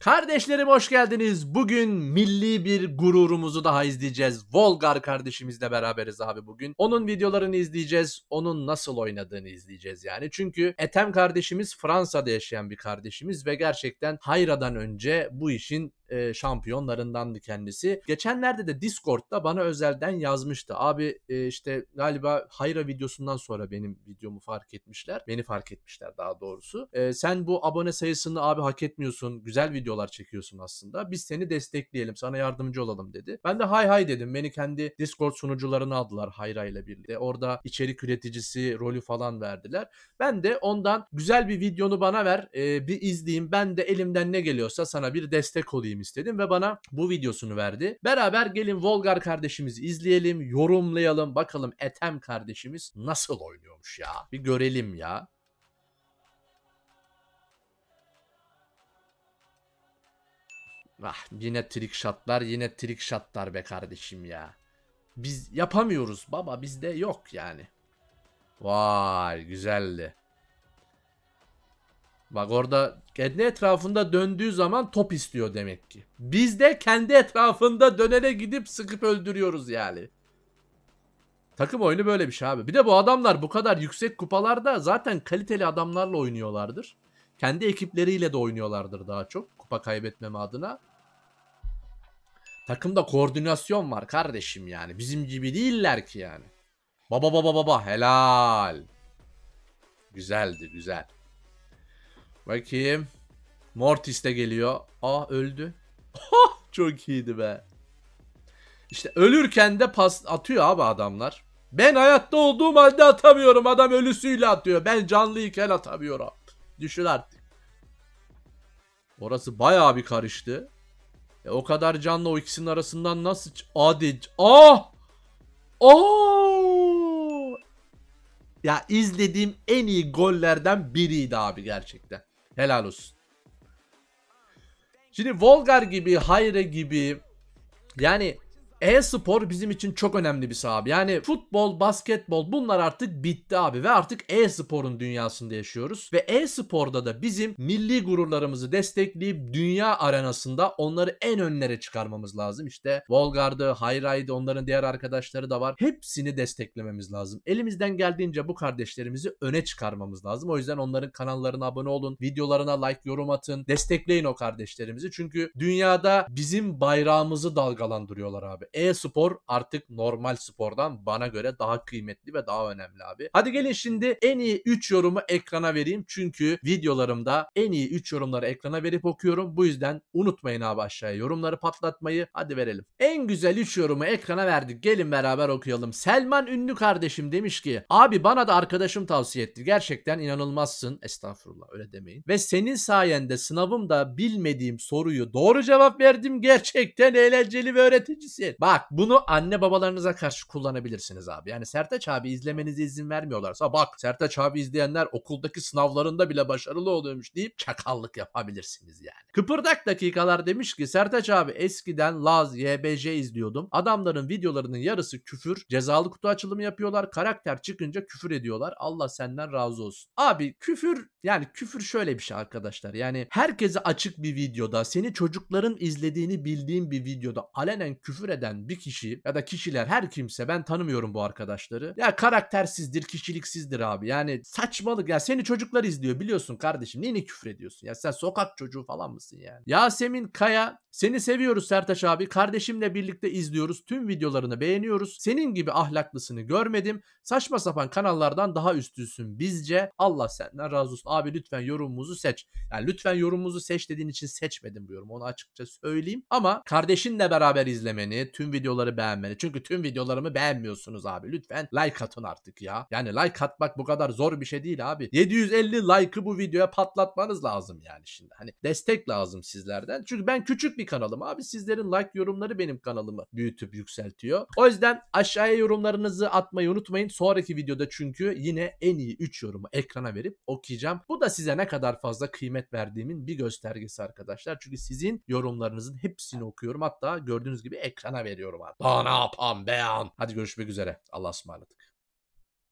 Kardeşlerim hoş geldiniz. Bugün milli bir gururumuzu daha izleyeceğiz. Volgar kardeşimizle beraberiz abi bugün. Onun videolarını izleyeceğiz. Onun nasıl oynadığını izleyeceğiz yani. Çünkü Etem kardeşimiz Fransa'da yaşayan bir kardeşimiz ve gerçekten Hayra'dan önce bu işin e, şampiyonlarındandı kendisi. Geçenlerde de Discord'da bana özelden yazmıştı. Abi e, işte galiba Hayra videosundan sonra benim videomu fark etmişler. Beni fark etmişler daha doğrusu. E, sen bu abone sayısını abi hak etmiyorsun. Güzel videolar çekiyorsun aslında. Biz seni destekleyelim. Sana yardımcı olalım dedi. Ben de hay hay dedim. Beni kendi Discord sunucularına aldılar Hayra ile birlikte. Orada içerik üreticisi rolü falan verdiler. Ben de ondan güzel bir videonu bana ver. E, bir izleyeyim. Ben de elimden ne geliyorsa sana bir destek olayım izleyeyim istedim ve bana bu videosunu verdi. Beraber gelin Volgar kardeşimizi izleyelim, yorumlayalım. Bakalım Etem kardeşimiz nasıl oynuyormuş ya. Bir görelim ya. Ah yine trick shotlar yine trick shotlar be kardeşim ya. Biz yapamıyoruz baba bizde yok yani. Vay güzeldi. Bak orada kendi etrafında döndüğü zaman top istiyor demek ki. Biz de kendi etrafında dönene gidip sıkıp öldürüyoruz yani. Takım oyunu böyle bir şey abi. Bir de bu adamlar bu kadar yüksek kupalarda zaten kaliteli adamlarla oynuyorlardır. Kendi ekipleriyle de oynuyorlardır daha çok kupa kaybetmeme adına. Takımda koordinasyon var kardeşim yani. Bizim gibi değiller ki yani. Baba baba baba helal. Güzeldi güzel. Bakayım. Mortis de geliyor. Aa öldü. Çok iyiydi be. İşte ölürken de pas atıyor abi adamlar. Ben hayatta olduğum halde atamıyorum. Adam ölüsüyle atıyor. Ben canlıyken atamıyorum. Düşün artık. Orası bayağı bir karıştı. E, o kadar canlı o ikisinin arasından nasıl adi ah oh ya izlediğim en iyi gollerden biriydi abi gerçekten. Helal olsun. Şimdi Volgar gibi, Hayre gibi yani e-spor bizim için çok önemli bir saha abi. Yani futbol, basketbol bunlar artık bitti abi ve artık e-sporun dünyasında yaşıyoruz. Ve e-sporda da bizim milli gururlarımızı destekleyip dünya arenasında onları en önlere çıkarmamız lazım. İşte Volgard'ı, Hayray'dı onların diğer arkadaşları da var. Hepsini desteklememiz lazım. Elimizden geldiğince bu kardeşlerimizi öne çıkarmamız lazım. O yüzden onların kanallarına abone olun, videolarına like, yorum atın, destekleyin o kardeşlerimizi. Çünkü dünyada bizim bayrağımızı dalgalandırıyorlar abi. E-spor artık normal spordan bana göre daha kıymetli ve daha önemli abi. Hadi gelin şimdi en iyi 3 yorumu ekrana vereyim. Çünkü videolarımda en iyi 3 yorumları ekrana verip okuyorum. Bu yüzden unutmayın abi aşağıya yorumları patlatmayı. Hadi verelim. En güzel 3 yorumu ekrana verdik. Gelin beraber okuyalım. Selman Ünlü kardeşim demiş ki abi bana da arkadaşım tavsiye etti. Gerçekten inanılmazsın. Estağfurullah öyle demeyin. Ve senin sayende sınavımda bilmediğim soruyu doğru cevap verdim. Gerçekten eğlenceli ve öğreticisin bak bunu anne babalarınıza karşı kullanabilirsiniz abi. Yani Sertaç abi izlemenize izin vermiyorlarsa bak Sertaç abi izleyenler okuldaki sınavlarında bile başarılı oluyormuş deyip çakallık yapabilirsiniz yani. Kıpırdak dakikalar demiş ki Sertaç abi eskiden Laz, YBC izliyordum. Adamların videolarının yarısı küfür. Cezalı kutu açılımı yapıyorlar. Karakter çıkınca küfür ediyorlar. Allah senden razı olsun. Abi küfür yani küfür şöyle bir şey arkadaşlar. Yani herkese açık bir videoda, seni çocukların izlediğini bildiğim bir videoda alenen küfür eden bir kişi ya da kişiler her kimse ben tanımıyorum bu arkadaşları. Ya karaktersizdir, kişiliksizdir abi. Yani saçmalık ya seni çocuklar izliyor biliyorsun kardeşim. Niye küfür ediyorsun? Ya sen sokak çocuğu falan mısın yani? Yasemin Kaya seni seviyoruz Sertaç abi. Kardeşimle birlikte izliyoruz. Tüm videolarını beğeniyoruz. Senin gibi ahlaklısını görmedim. Saçma sapan kanallardan daha üstüsün bizce. Allah senden razı olsun abi lütfen yorumumuzu seç. Yani lütfen yorumumuzu seç dediğin için seçmedim bu yorumu onu açıkça söyleyeyim. Ama kardeşinle beraber izlemeni, tüm videoları beğenmeni. Çünkü tüm videolarımı beğenmiyorsunuz abi. Lütfen like atın artık ya. Yani like atmak bu kadar zor bir şey değil abi. 750 like'ı bu videoya patlatmanız lazım yani şimdi. Hani destek lazım sizlerden. Çünkü ben küçük bir kanalım abi. Sizlerin like yorumları benim kanalımı büyütüp yükseltiyor. O yüzden aşağıya yorumlarınızı atmayı unutmayın. Sonraki videoda çünkü yine en iyi 3 yorumu ekrana verip okuyacağım. Bu da size ne kadar fazla kıymet verdiğimin bir göstergesi arkadaşlar. Çünkü sizin yorumlarınızın hepsini okuyorum. Hatta gördüğünüz gibi ekrana veriyorum artık. Daha ne beyan. Hadi görüşmek üzere. Allah'a ısmarladık.